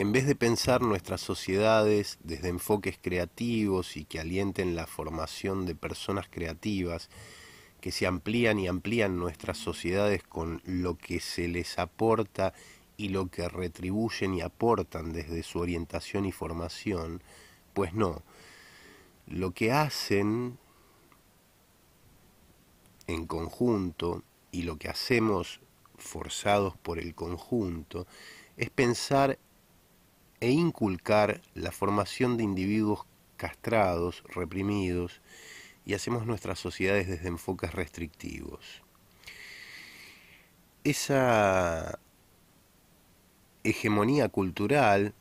en vez de pensar nuestras sociedades desde enfoques creativos y que alienten la formación de personas creativas, que se amplían y amplían nuestras sociedades con lo que se les aporta y lo que retribuyen y aportan desde su orientación y formación, pues no. Lo que hacen en conjunto y lo que hacemos forzados por el conjunto es pensar e inculcar la formación de individuos castrados, reprimidos, y hacemos nuestras sociedades desde enfoques restrictivos. Esa hegemonía cultural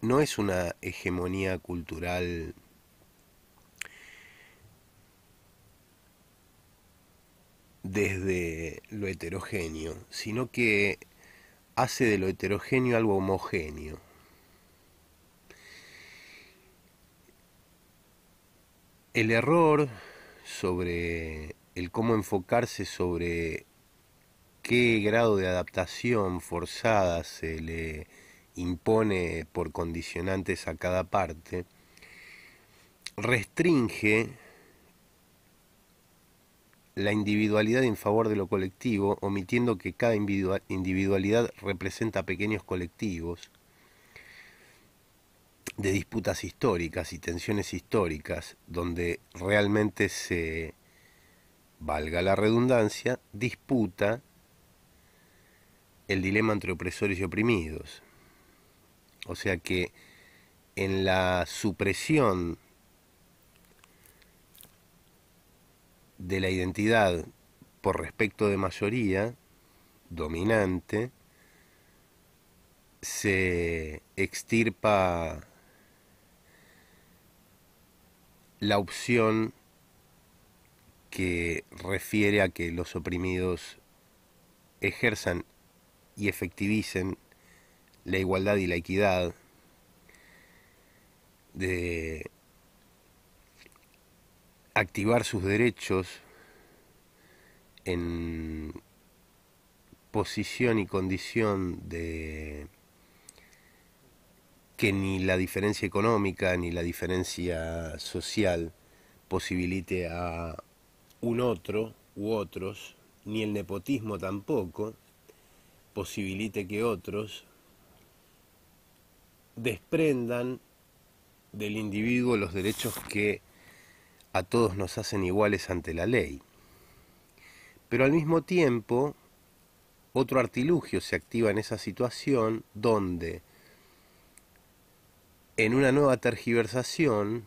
no es una hegemonía cultural desde lo heterogéneo, sino que hace de lo heterogéneo algo homogéneo. El error sobre el cómo enfocarse sobre qué grado de adaptación forzada se le impone por condicionantes a cada parte, restringe la individualidad en favor de lo colectivo, omitiendo que cada individualidad representa pequeños colectivos de disputas históricas y tensiones históricas, donde realmente se, valga la redundancia, disputa el dilema entre opresores y oprimidos. O sea que en la supresión de la identidad por respecto de mayoría dominante se extirpa la opción que refiere a que los oprimidos ejerzan y efectivicen la igualdad y la equidad de activar sus derechos en posición y condición de que ni la diferencia económica ni la diferencia social posibilite a un otro u otros, ni el nepotismo tampoco posibilite que otros desprendan del individuo los derechos que a todos nos hacen iguales ante la ley. Pero al mismo tiempo, otro artilugio se activa en esa situación donde, en una nueva tergiversación,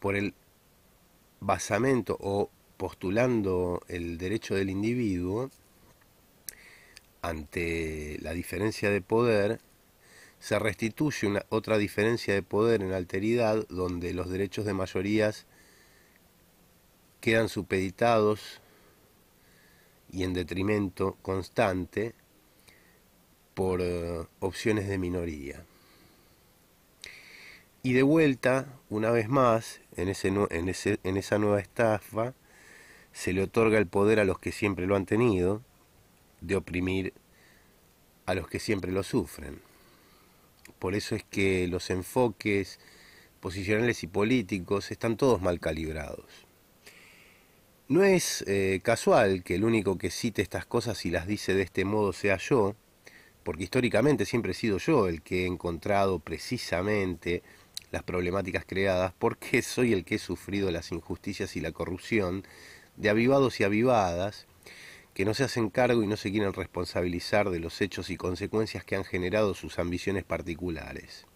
por el basamento o postulando el derecho del individuo, ante la diferencia de poder, se restituye una, otra diferencia de poder en alteridad donde los derechos de mayorías quedan supeditados y en detrimento constante por eh, opciones de minoría. Y de vuelta, una vez más, en esa nueva estafa, se le otorga el poder a los que siempre lo han tenido, de oprimir a los que siempre lo sufren. Por eso es que los enfoques posicionales y políticos están todos mal calibrados. No es eh, casual que el único que cite estas cosas y las dice de este modo sea yo, porque históricamente siempre he sido yo el que he encontrado precisamente las problemáticas creadas, porque soy el que he sufrido las injusticias y la corrupción de avivados y avivadas, que no se hacen cargo y no se quieren responsabilizar de los hechos y consecuencias que han generado sus ambiciones particulares.